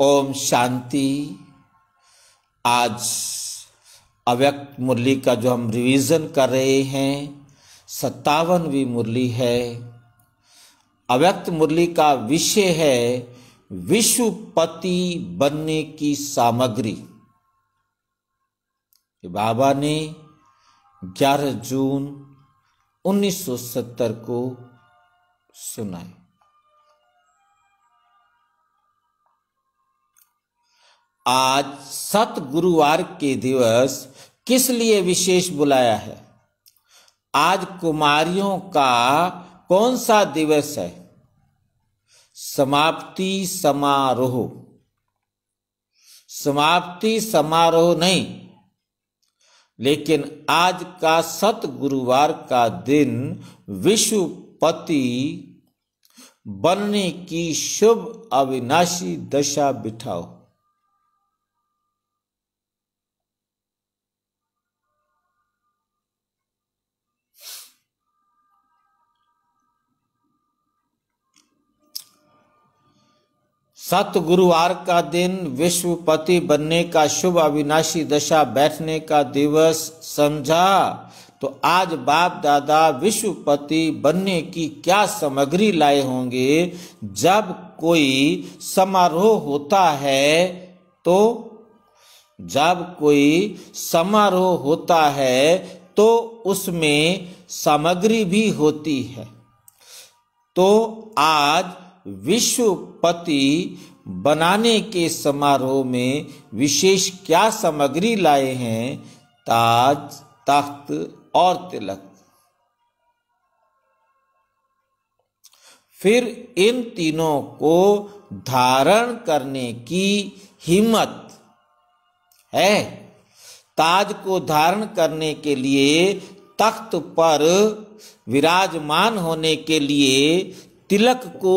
ओम शांति आज अव्यक्त मुरली का जो हम रिवीजन कर रहे हैं सत्तावनवी मुरली है अव्यक्त मुरली का विषय है विश्वपति बनने की सामग्री बाबा ने 11 जून 1970 को सुनाई आज सत गुरुवार के दिवस किस लिए विशेष बुलाया है आज कुमारियों का कौन सा दिवस है समाप्ति समारोह समाप्ति समारोह नहीं लेकिन आज का सत गुरुवार का दिन विश्वपति बनने की शुभ अविनाशी दशा बिठाओ सत गुरुवार का दिन विश्वपति बनने का शुभ अविनाशी दशा बैठने का दिवस समझा तो आज बाप दादा विश्वपति बनने की क्या सामग्री लाए होंगे जब कोई समारोह होता है तो जब कोई समारोह होता है तो उसमें सामग्री भी होती है तो आज विश्वपति बनाने के समारोह में विशेष क्या सामग्री लाए हैं ताज तख्त और तिलक फिर इन तीनों को धारण करने की हिम्मत है ताज को धारण करने के लिए तख्त पर विराजमान होने के लिए तिलक को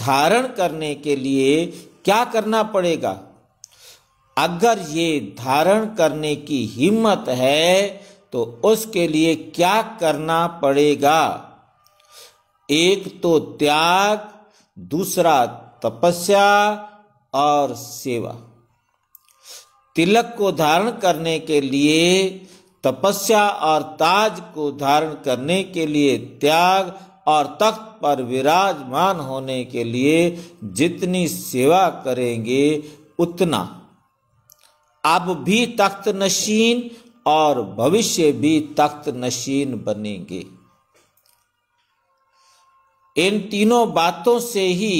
धारण करने के लिए क्या करना पड़ेगा अगर ये धारण करने की हिम्मत है तो उसके लिए क्या करना पड़ेगा एक तो त्याग दूसरा तपस्या और सेवा तिलक को धारण करने के लिए तपस्या और ताज को धारण करने के लिए त्याग और तख्त पर विराजमान होने के लिए जितनी सेवा करेंगे उतना अब भी तख्त नशीन और भविष्य भी तख्त नशीन बनेंगे इन तीनों बातों से ही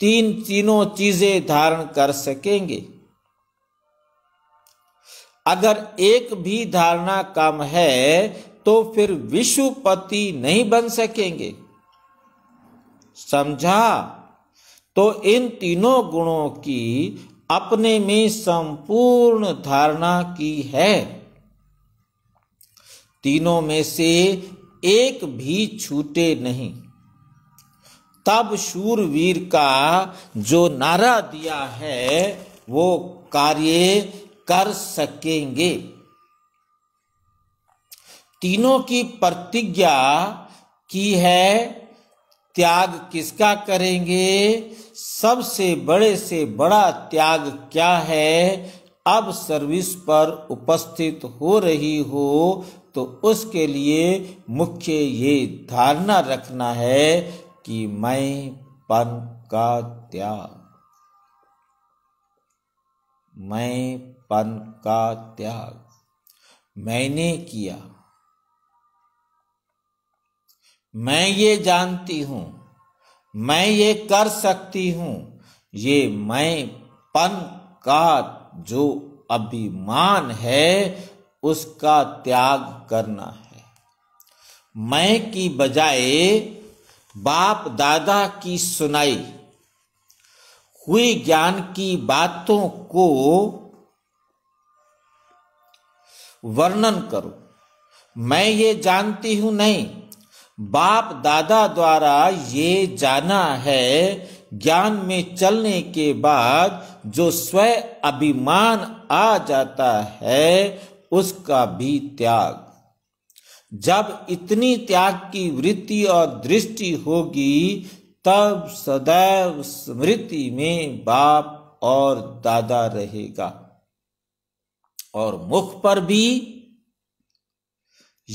तीन तीनों चीजें धारण कर सकेंगे अगर एक भी धारणा कम है तो फिर विश्वपति नहीं बन सकेंगे समझा तो इन तीनों गुणों की अपने में संपूर्ण धारणा की है तीनों में से एक भी छूटे नहीं तब शूरवीर का जो नारा दिया है वो कार्य कर सकेंगे तीनों की प्रतिज्ञा की है त्याग किसका करेंगे सबसे बड़े से बड़ा त्याग क्या है अब सर्विस पर उपस्थित हो रही हो तो उसके लिए मुख्य ये धारणा रखना है कि मैं पन का त्याग मैं पन का त्याग मैंने किया मैं ये जानती हूं मैं ये कर सकती हूं ये मैं पन का जो अभिमान है उसका त्याग करना है मैं की बजाय बाप दादा की सुनाई हुई ज्ञान की बातों को वर्णन करो मैं ये जानती हूं नहीं बाप दादा द्वारा ये जाना है ज्ञान में चलने के बाद जो स्वयं अभिमान आ जाता है उसका भी त्याग जब इतनी त्याग की वृत्ति और दृष्टि होगी तब सदैव स्मृति में बाप और दादा रहेगा और मुख पर भी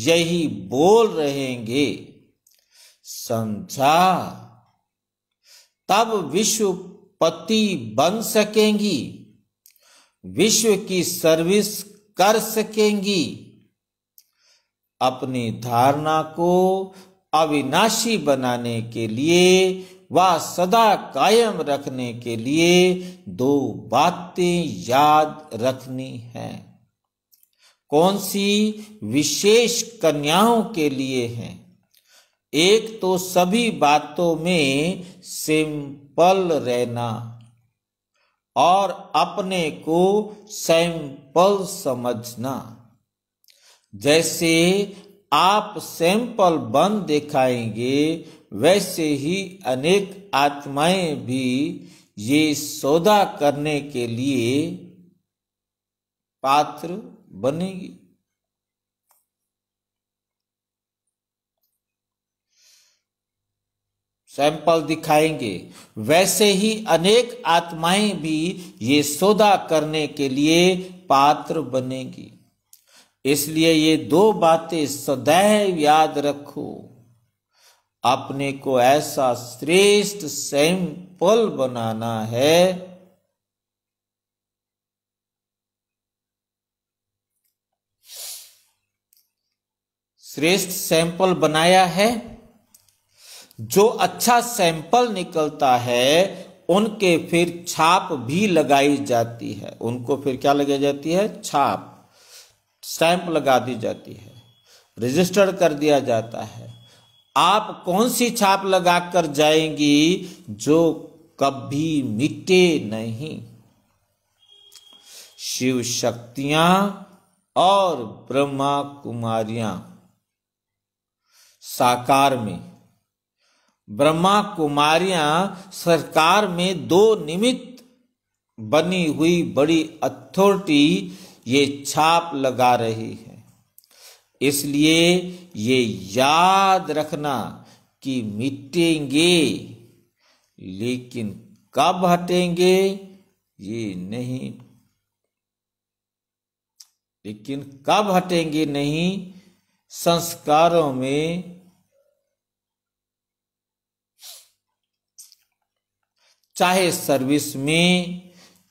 यही बोल रहेंगे समझा तब विश्व पति बन सकेंगी विश्व की सर्विस कर सकेंगी अपनी धारणा को अविनाशी बनाने के लिए व सदा कायम रखने के लिए दो बातें याद रखनी है कौन सी विशेष कन्याओं के लिए हैं एक तो सभी बातों में सिंपल रहना और अपने को सैंपल समझना जैसे आप सैंपल बन दिखाएंगे वैसे ही अनेक आत्माएं भी ये सौदा करने के लिए पात्र बनेगी सैंपल दिखाएंगे वैसे ही अनेक आत्माएं भी ये सौदा करने के लिए पात्र बनेगी इसलिए ये दो बातें सदैव याद रखो अपने को ऐसा श्रेष्ठ सैंपल बनाना है श्रेष्ठ सैंपल बनाया है जो अच्छा सैंपल निकलता है उनके फिर छाप भी लगाई जाती है उनको फिर क्या लगाई जाती है छाप स्टैंप लगा दी जाती है रजिस्टर कर दिया जाता है आप कौन सी छाप लगा कर जाएंगी जो कभी मिटे नहीं शिव शक्तियां और ब्रह्मा कुमारियां साकार में ब्रह्मा कुमारियां सरकार में दो निमित्त बनी हुई बड़ी अथॉरिटी ये छाप लगा रही है इसलिए ये याद रखना कि मिटेंगे लेकिन कब हटेंगे ये नहीं लेकिन कब हटेंगे नहीं संस्कारों में चाहे सर्विस में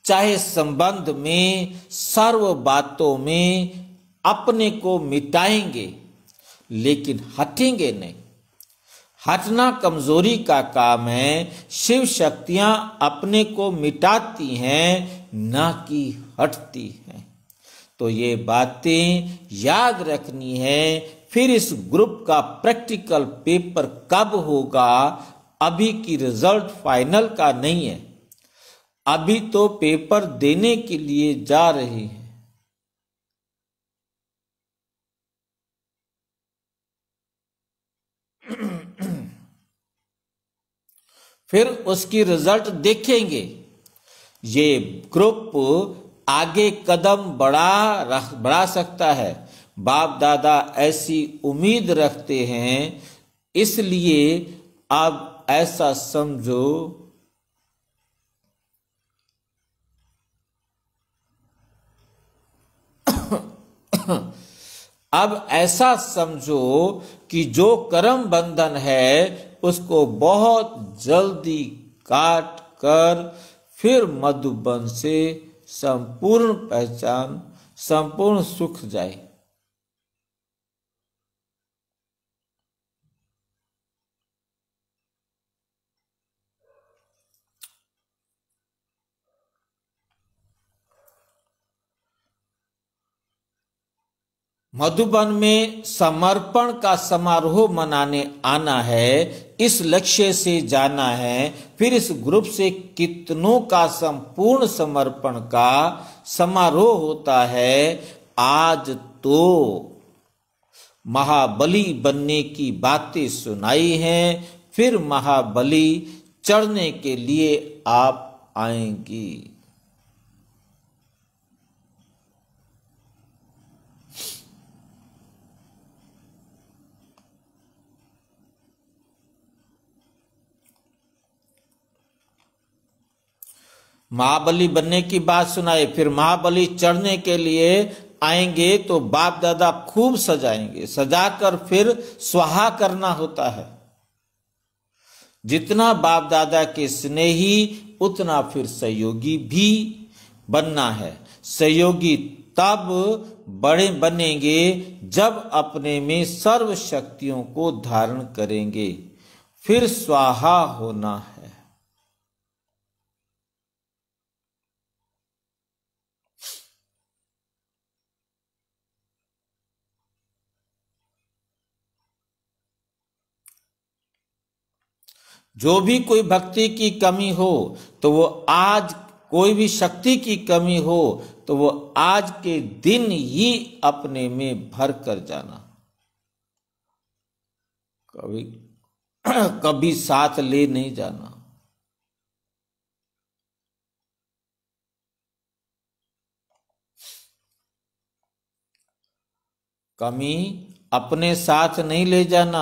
चाहे संबंध में सर्व बातों में अपने को मिटाएंगे लेकिन हटेंगे नहीं हटना कमजोरी का काम है शिव शक्तियां अपने को मिटाती हैं ना कि हटती हैं तो ये बातें याद रखनी है फिर इस ग्रुप का प्रैक्टिकल पेपर कब होगा अभी की रिजल्ट फाइनल का नहीं है अभी तो पेपर देने के लिए जा रही है फिर उसकी रिजल्ट देखेंगे ये ग्रुप आगे कदम बढ़ा रख बढ़ा सकता है बाप दादा ऐसी उम्मीद रखते हैं इसलिए अब ऐसा समझो अब ऐसा समझो कि जो कर्म बंधन है उसको बहुत जल्दी काट कर फिर मधुबन से संपूर्ण पहचान संपूर्ण सुख जाए मधुबन में समर्पण का समारोह मनाने आना है इस लक्ष्य से जाना है फिर इस ग्रुप से कितनों का संपूर्ण समर्पण का समारोह होता है आज तो महाबली बनने की बातें सुनाई हैं फिर महाबली चढ़ने के लिए आप आएंगी महाबली बनने की बात सुनाई फिर महाबली चढ़ने के लिए आएंगे तो बाप दादा खूब सजाएंगे सजाकर फिर स्वाहा करना होता है जितना बाप दादा के स्नेही उतना फिर सहयोगी भी बनना है सहयोगी तब बड़े बनेंगे जब अपने में सर्व शक्तियों को धारण करेंगे फिर स्वाहा होना है जो भी कोई भक्ति की कमी हो तो वो आज कोई भी शक्ति की कमी हो तो वो आज के दिन ही अपने में भर कर जाना कभी कभी साथ ले नहीं जाना कमी अपने साथ नहीं ले जाना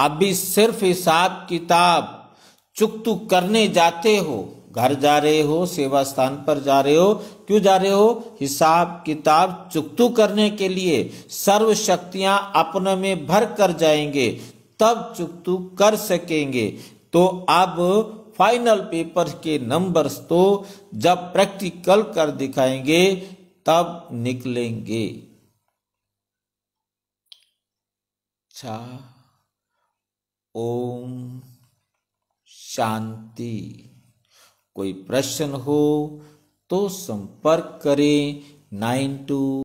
अभी सिर्फ हिसाब किताब चुकतु करने जाते हो घर जा रहे हो सेवा स्थान पर जा रहे हो क्यों जा रहे हो हिसाब किताब चुकतु करने के लिए सर्व शक्तियां अपने में भर कर जाएंगे तब चुकतु कर सकेंगे तो अब फाइनल पेपर के नंबर्स तो जब प्रैक्टिकल कर दिखाएंगे तब निकलेंगे अच्छा ओम शांति कोई प्रश्न हो तो संपर्क करें नाइन टू